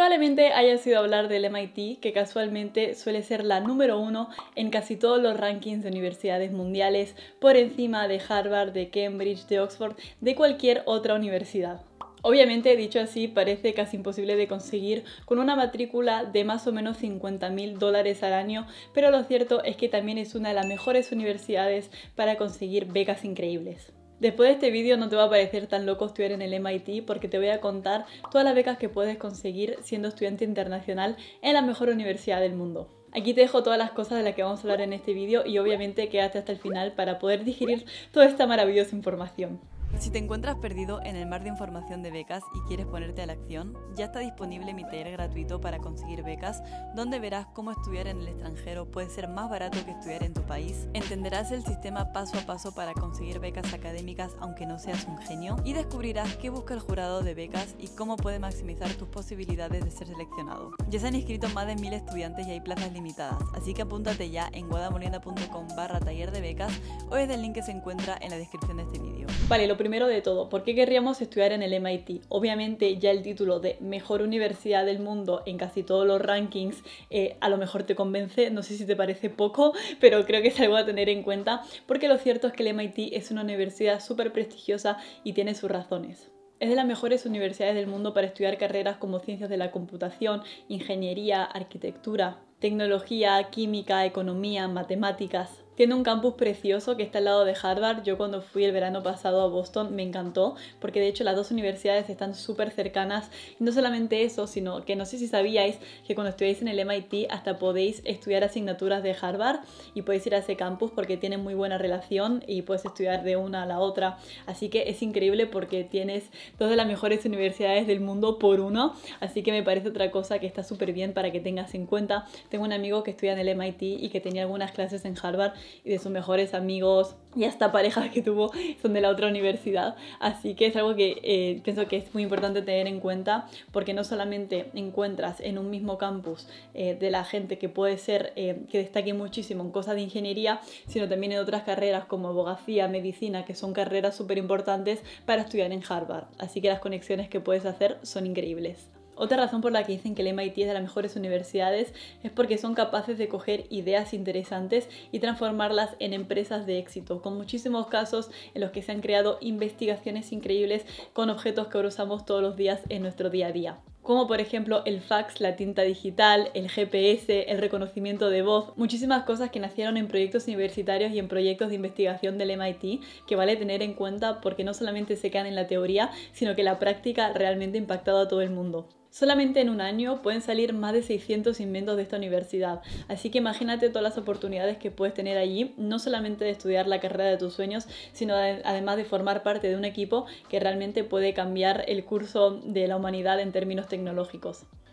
Probablemente haya sido hablar del MIT, que casualmente suele ser la número uno en casi todos los rankings de universidades mundiales, por encima de Harvard, de Cambridge, de Oxford, de cualquier otra universidad. Obviamente, dicho así, parece casi imposible de conseguir con una matrícula de más o menos 50 mil dólares al año, pero lo cierto es que también es una de las mejores universidades para conseguir becas increíbles. Después de este vídeo no te va a parecer tan loco estudiar en el MIT porque te voy a contar todas las becas que puedes conseguir siendo estudiante internacional en la mejor universidad del mundo. Aquí te dejo todas las cosas de las que vamos a hablar en este vídeo y obviamente quédate hasta el final para poder digerir toda esta maravillosa información. Si te encuentras perdido en el mar de información de becas y quieres ponerte a la acción, ya está disponible mi taller gratuito para conseguir becas, donde verás cómo estudiar en el extranjero puede ser más barato que estudiar en tu país, entenderás el sistema paso a paso para conseguir becas académicas aunque no seas un genio, y descubrirás qué busca el jurado de becas y cómo puede maximizar tus posibilidades de ser seleccionado. Ya se han inscrito más de mil estudiantes y hay plazas limitadas, así que apúntate ya en guadamolienda.com barra taller de becas o desde el link que se encuentra en la descripción de este vídeo. Vale, primero de todo, ¿por qué querríamos estudiar en el MIT? Obviamente ya el título de mejor universidad del mundo en casi todos los rankings eh, a lo mejor te convence, no sé si te parece poco, pero creo que es algo a tener en cuenta, porque lo cierto es que el MIT es una universidad súper prestigiosa y tiene sus razones. Es de las mejores universidades del mundo para estudiar carreras como ciencias de la computación, ingeniería, arquitectura, tecnología, química, economía, matemáticas. Tiene un campus precioso que está al lado de Harvard. Yo cuando fui el verano pasado a Boston me encantó porque de hecho las dos universidades están súper cercanas. Y no solamente eso, sino que no sé si sabíais que cuando estudiáis en el MIT hasta podéis estudiar asignaturas de Harvard y podéis ir a ese campus porque tienen muy buena relación y puedes estudiar de una a la otra. Así que es increíble porque tienes dos de las mejores universidades del mundo por uno. Así que me parece otra cosa que está súper bien para que tengas en cuenta. Tengo un amigo que estudia en el MIT y que tenía algunas clases en Harvard y de sus mejores amigos y hasta parejas que tuvo son de la otra universidad. Así que es algo que eh, pienso que es muy importante tener en cuenta porque no solamente encuentras en un mismo campus eh, de la gente que puede ser eh, que destaque muchísimo en cosas de ingeniería, sino también en otras carreras como abogacía, medicina, que son carreras súper importantes para estudiar en Harvard. Así que las conexiones que puedes hacer son increíbles. Otra razón por la que dicen que el MIT es de las mejores universidades es porque son capaces de coger ideas interesantes y transformarlas en empresas de éxito, con muchísimos casos en los que se han creado investigaciones increíbles con objetos que usamos todos los días en nuestro día a día como por ejemplo el fax, la tinta digital, el GPS, el reconocimiento de voz, muchísimas cosas que nacieron en proyectos universitarios y en proyectos de investigación del MIT que vale tener en cuenta porque no solamente se quedan en la teoría, sino que la práctica realmente ha impactado a todo el mundo. Solamente en un año pueden salir más de 600 inventos de esta universidad, así que imagínate todas las oportunidades que puedes tener allí, no solamente de estudiar la carrera de tus sueños, sino además de formar parte de un equipo que realmente puede cambiar el curso de la humanidad en términos tecnológicos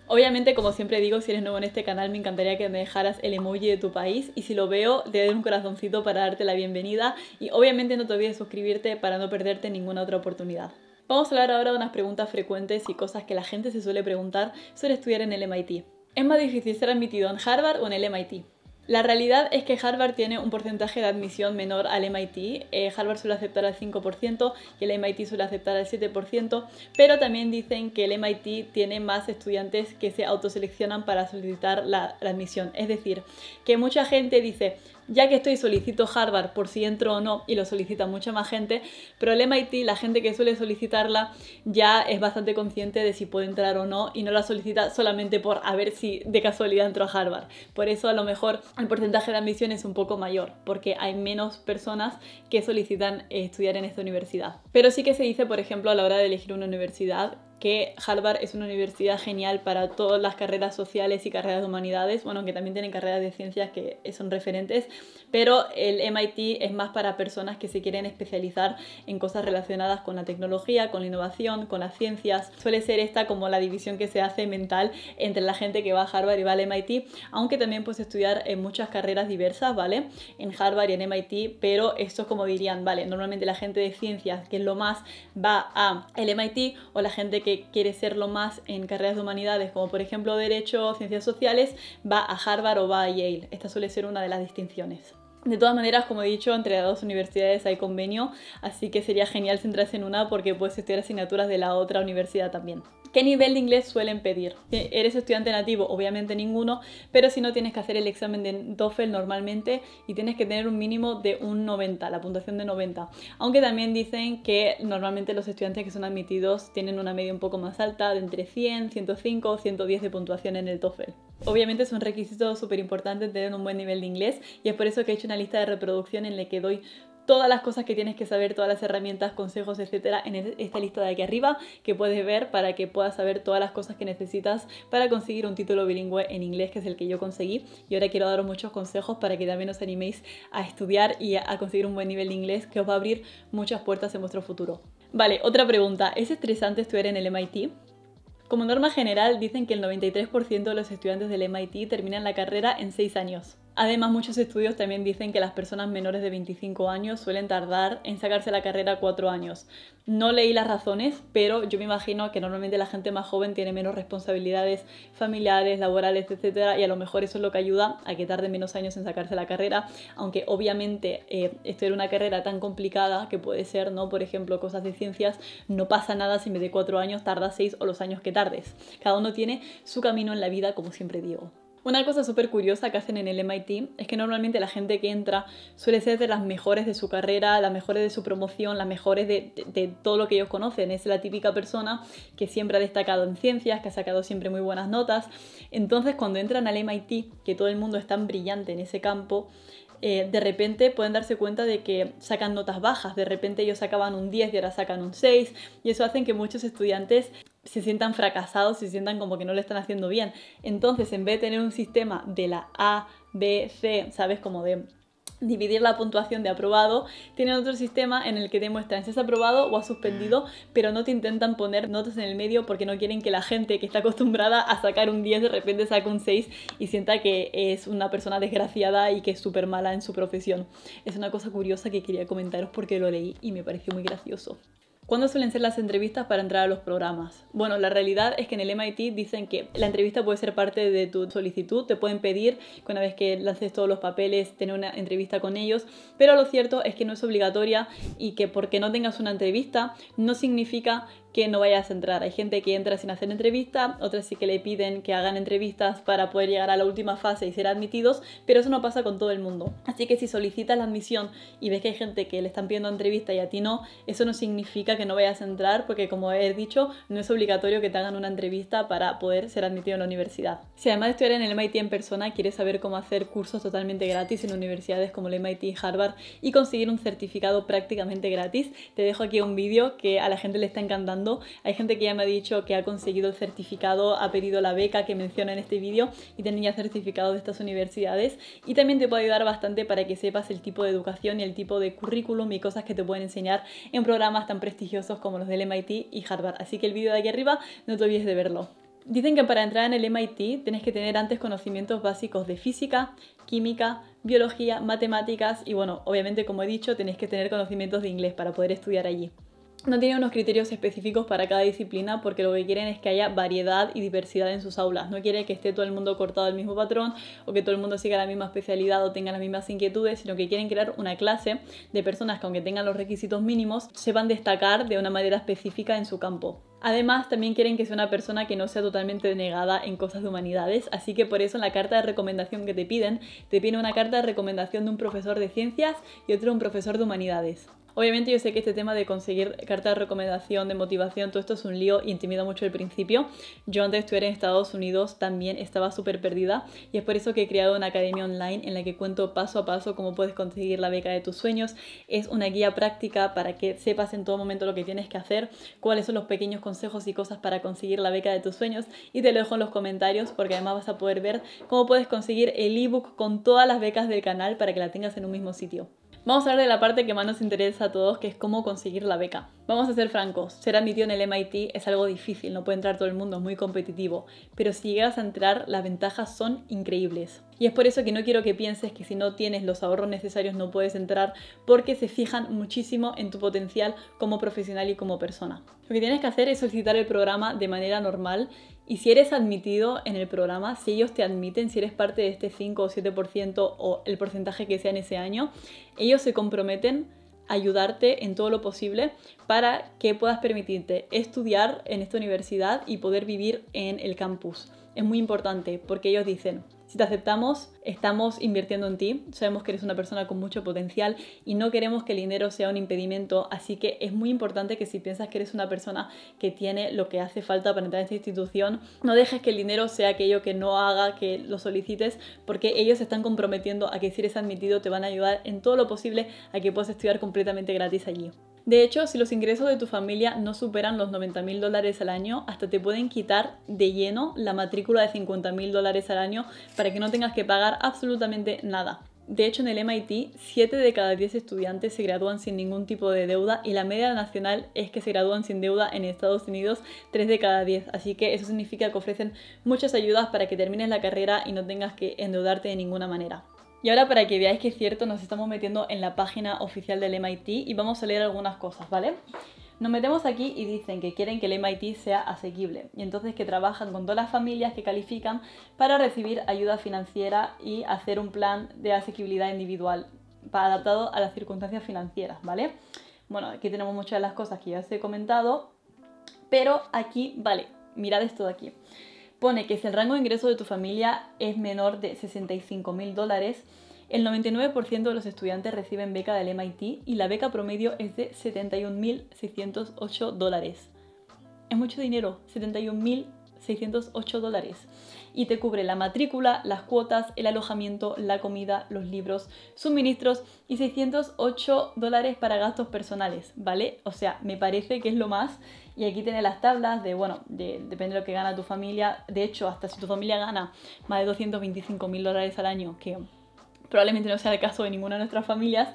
Obviamente, como siempre digo, si eres nuevo en este canal, me encantaría que me dejaras el emoji de tu país y si lo veo, te doy un corazoncito para darte la bienvenida y obviamente no te olvides suscribirte para no perderte ninguna otra oportunidad. Vamos a hablar ahora de unas preguntas frecuentes y cosas que la gente se suele preguntar sobre estudiar en el MIT. ¿Es más difícil ser admitido en Harvard o en el MIT? La realidad es que Harvard tiene un porcentaje de admisión menor al MIT. Eh, Harvard suele aceptar al 5% y el MIT suele aceptar al 7%, pero también dicen que el MIT tiene más estudiantes que se autoseleccionan para solicitar la admisión. Es decir, que mucha gente dice, ya que estoy solicito Harvard por si entro o no y lo solicita mucha más gente, Problema el MIT, la gente que suele solicitarla ya es bastante consciente de si puede entrar o no y no la solicita solamente por a ver si de casualidad entro a Harvard. Por eso a lo mejor el porcentaje de admisión es un poco mayor, porque hay menos personas que solicitan estudiar en esta universidad. Pero sí que se dice, por ejemplo, a la hora de elegir una universidad, que Harvard es una universidad genial para todas las carreras sociales y carreras de humanidades, bueno, que también tienen carreras de ciencias que son referentes, pero el MIT es más para personas que se quieren especializar en cosas relacionadas con la tecnología, con la innovación, con las ciencias. Suele ser esta como la división que se hace mental entre la gente que va a Harvard y va al MIT, aunque también puedes estudiar en muchas carreras diversas, ¿vale? En Harvard y en MIT, pero esto es como dirían, ¿vale? Normalmente la gente de ciencias, que es lo más, va a el MIT o la gente que que quiere serlo más en carreras de humanidades, como por ejemplo Derecho o Ciencias Sociales, va a Harvard o va a Yale. Esta suele ser una de las distinciones. De todas maneras, como he dicho, entre las dos universidades hay convenio, así que sería genial centrarse en una porque puedes estudiar asignaturas de la otra universidad también. ¿Qué nivel de inglés suelen pedir? Eh, eres estudiante nativo, obviamente ninguno, pero si no tienes que hacer el examen de TOEFL normalmente y tienes que tener un mínimo de un 90, la puntuación de 90. Aunque también dicen que normalmente los estudiantes que son admitidos tienen una media un poco más alta, de entre 100, 105 o 110 de puntuación en el TOEFL. Obviamente es un requisito súper importante tener un buen nivel de inglés y es por eso que he hecho una lista de reproducción en la que doy todas las cosas que tienes que saber, todas las herramientas, consejos, etcétera, en esta lista de aquí arriba que puedes ver para que puedas saber todas las cosas que necesitas para conseguir un título bilingüe en inglés, que es el que yo conseguí. Y ahora quiero daros muchos consejos para que también os animéis a estudiar y a conseguir un buen nivel de inglés que os va a abrir muchas puertas en vuestro futuro. Vale, otra pregunta. ¿Es estresante estudiar en el MIT? Como norma general, dicen que el 93% de los estudiantes del MIT terminan la carrera en 6 años. Además, muchos estudios también dicen que las personas menores de 25 años suelen tardar en sacarse la carrera 4 años. No leí las razones, pero yo me imagino que normalmente la gente más joven tiene menos responsabilidades familiares, laborales, etc. Y a lo mejor eso es lo que ayuda a que tarde menos años en sacarse la carrera, aunque obviamente eh, esto era una carrera tan complicada que puede ser, ¿no? Por ejemplo, cosas de ciencias, no pasa nada si me vez de 4 años tarda 6 o los años que tardes. Cada uno tiene su camino en la vida, como siempre digo. Una cosa súper curiosa que hacen en el MIT es que normalmente la gente que entra suele ser de las mejores de su carrera, las mejores de su promoción, las mejores de, todo lo que ellos conocen. Es la típica persona que siempre ha destacado en ciencias, que ha sacado siempre muy buenas notas. Entonces cuando entran al MIT, que todo el mundo es tan brillante en ese campo, eh, de repente pueden darse cuenta de que sacan notas bajas, de repente ellos sacaban un 10 y ahora sacan un 6, y eso hacen que muchos estudiantes se sientan fracasados, se sientan como que no lo están haciendo bien. Entonces, en vez de tener un sistema de la A, B, C, ¿sabes? Como de dividir la puntuación de aprobado, tienen otro sistema en el que muestran si has aprobado o has suspendido, mm. pero no te intentan poner notas en el medio porque no quieren que la gente que está acostumbrada a sacar un 10 de repente saque un 6 y sienta que es una persona desgraciada y que es súper mala en su profesión. Es una cosa curiosa que quería comentaros porque lo leí y me pareció muy gracioso. ¿Cuándo suelen ser las entrevistas para entrar a los programas? Bueno, la realidad es que en el MIT dicen que la entrevista puede ser parte de tu solicitud, te pueden pedir que una vez que lances todos los papeles, tener una entrevista con ellos, pero lo cierto es que no es obligatoria y que porque no tengas una entrevista no significa que no vayas a entrar. Hay gente que entra sin hacer entrevista, otras sí que le piden que hagan entrevistas para poder llegar a la última fase y ser admitidos, pero eso no pasa con todo el mundo. Así que si solicitas la admisión y ves que hay gente que le están pidiendo entrevista y a ti no, eso no significa que no vayas a entrar porque como he dicho, no es obligatorio que te hagan una entrevista para poder ser admitido en la universidad. Si además de estudiar en el MIT en persona quieres saber cómo hacer cursos totalmente gratis en universidades como el MIT y Harvard y conseguir un certificado prácticamente gratis, te dejo aquí un vídeo que a la gente le está encantando hay gente que ya me ha dicho que ha conseguido el certificado, ha pedido la beca que menciona en este vídeo y tenía certificado de estas universidades. Y también te puede ayudar bastante para que sepas el tipo de educación y el tipo de currículum y cosas que te pueden enseñar en programas tan prestigiosos como los del MIT y Harvard. Así que el vídeo de aquí arriba no te olvides de verlo. Dicen que para entrar en el MIT tenés que tener antes conocimientos básicos de física, química, biología, matemáticas y bueno, obviamente como he dicho, tenés que tener conocimientos de inglés para poder estudiar allí. No tienen unos criterios específicos para cada disciplina porque lo que quieren es que haya variedad y diversidad en sus aulas. No quiere que esté todo el mundo cortado al mismo patrón o que todo el mundo siga la misma especialidad o tenga las mismas inquietudes, sino que quieren crear una clase de personas que aunque tengan los requisitos mínimos, a destacar de una manera específica en su campo. Además, también quieren que sea una persona que no sea totalmente negada en cosas de humanidades, así que por eso en la carta de recomendación que te piden, te piden una carta de recomendación de un profesor de ciencias y otro de un profesor de humanidades. Obviamente yo sé que este tema de conseguir carta de recomendación, de motivación, todo esto es un lío, intimida mucho al principio. Yo antes de estuviera en Estados Unidos también estaba súper perdida y es por eso que he creado una academia online en la que cuento paso a paso cómo puedes conseguir la beca de tus sueños. Es una guía práctica para que sepas en todo momento lo que tienes que hacer, cuáles son los pequeños consejos y cosas para conseguir la beca de tus sueños y te lo dejo en los comentarios porque además vas a poder ver cómo puedes conseguir el ebook con todas las becas del canal para que la tengas en un mismo sitio. Vamos a hablar de la parte que más nos interesa a todos, que es cómo conseguir la beca. Vamos a ser francos, ser admitido en el MIT es algo difícil, no puede entrar todo el mundo, es muy competitivo, pero si llegas a entrar las ventajas son increíbles. Y es por eso que no quiero que pienses que si no tienes los ahorros necesarios no puedes entrar, porque se fijan muchísimo en tu potencial como profesional y como persona. Lo que tienes que hacer es solicitar el programa de manera normal y si eres admitido en el programa, si ellos te admiten, si eres parte de este 5 o 7% o el porcentaje que sea en ese año, ellos se comprometen ayudarte en todo lo posible para que puedas permitirte estudiar en esta universidad y poder vivir en el campus. Es muy importante porque ellos dicen, si te aceptamos, estamos invirtiendo en ti, sabemos que eres una persona con mucho potencial y no queremos que el dinero sea un impedimento, así que es muy importante que si piensas que eres una persona que tiene lo que hace falta para entrar en esta institución, no dejes que el dinero sea aquello que no haga que lo solicites, porque ellos están comprometiendo a que si eres admitido te van a ayudar en todo lo posible a que puedas estudiar completamente gratis allí. De hecho, si los ingresos de tu familia no superan los 90 mil dólares al año, hasta te pueden quitar de lleno la matrícula de 50 mil dólares al año para que no tengas que pagar absolutamente nada. De hecho, en el MIT, 7 de cada 10 estudiantes se gradúan sin ningún tipo de deuda y la media nacional es que se gradúan sin deuda en Estados Unidos 3 de cada 10. Así que eso significa que ofrecen muchas ayudas para que termines la carrera y no tengas que endeudarte de ninguna manera. Y ahora para que veáis que es cierto, nos estamos metiendo en la página oficial del MIT y vamos a leer algunas cosas, ¿vale? Nos metemos aquí y dicen que quieren que el MIT sea asequible y entonces que trabajan con todas las familias que califican para recibir ayuda financiera y hacer un plan de asequibilidad individual adaptado a las circunstancias financieras, ¿vale? Bueno, aquí tenemos muchas de las cosas que ya os he comentado, pero aquí, vale, mirad esto de aquí pone que si el rango de ingreso de tu familia es menor de 65 mil dólares, el 99% de los estudiantes reciben beca del MIT y la beca promedio es de 71.608 dólares. Es mucho dinero, 71.608 dólares. Y te cubre la matrícula, las cuotas, el alojamiento, la comida, los libros, suministros y 608 dólares para gastos personales, ¿vale? O sea, me parece que es lo más y aquí tiene las tablas de, bueno, depende de lo que gana tu familia. De hecho, hasta si tu familia gana más de 225 mil dólares al año, que probablemente no sea el caso de ninguna de nuestras familias,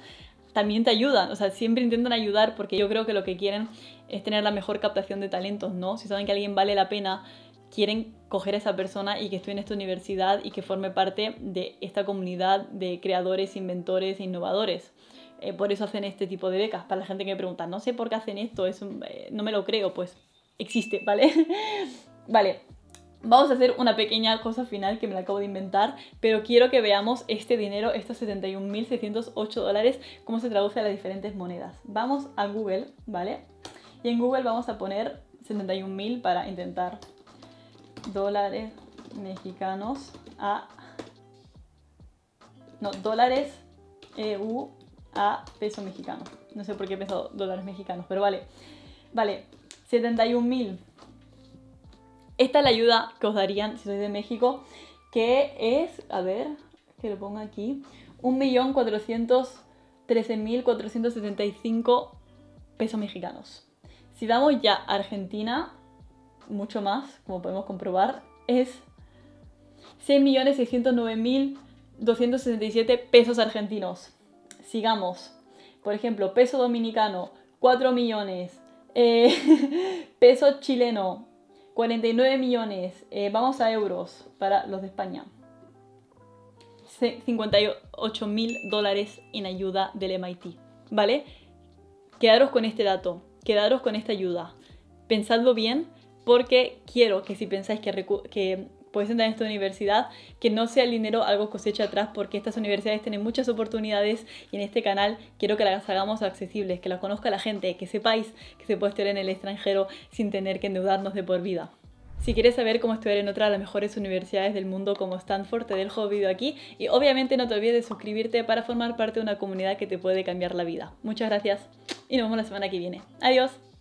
también te ayudan, o sea, siempre intentan ayudar porque yo creo que lo que quieren es tener la mejor captación de talentos, ¿no? Si saben que alguien vale la pena, quieren coger a esa persona y que esté en esta universidad y que forme parte de esta comunidad de creadores, inventores e innovadores. Eh, por eso hacen este tipo de becas. Para la gente que me pregunta, no sé por qué hacen esto, es eh, no me lo creo, pues existe, ¿vale? vale. Vamos a hacer una pequeña cosa final que me la acabo de inventar, pero quiero que veamos este dinero, estos 71.608 dólares, cómo se traduce a las diferentes monedas. Vamos a Google, ¿vale? Y en Google vamos a poner 71.000 para intentar dólares mexicanos a... No, dólares EU a peso mexicano. No sé por qué peso dólares mexicanos, pero vale. Vale, 71 mil. Esta es la ayuda que os darían si sois de México, que es, a ver, que lo pongo aquí, 1.413.475 pesos mexicanos. Si vamos ya a Argentina, mucho más, como podemos comprobar, es 6.609.267 pesos argentinos sigamos. Por ejemplo, peso dominicano, 4 millones. Eh, peso chileno, 49 millones. Eh, vamos a euros para los de España. 58 mil dólares en ayuda del MIT. ¿Vale? Quedaros con este dato, quedaros con esta ayuda. Pensadlo bien porque quiero que si pensáis que puedes entrar en esta universidad, que no sea el dinero algo cosecha atrás, porque estas universidades tienen muchas oportunidades y en este canal quiero que las hagamos accesibles, que las conozca la gente, que sepáis que se puede estudiar en el extranjero sin tener que endeudarnos de por vida. Si quieres saber cómo estudiar en otra de las mejores universidades del mundo como Stanford, te dejo el vídeo aquí y obviamente no te olvides de suscribirte para formar parte de una comunidad que te puede cambiar la vida. Muchas gracias y nos vemos la semana que viene. Adiós.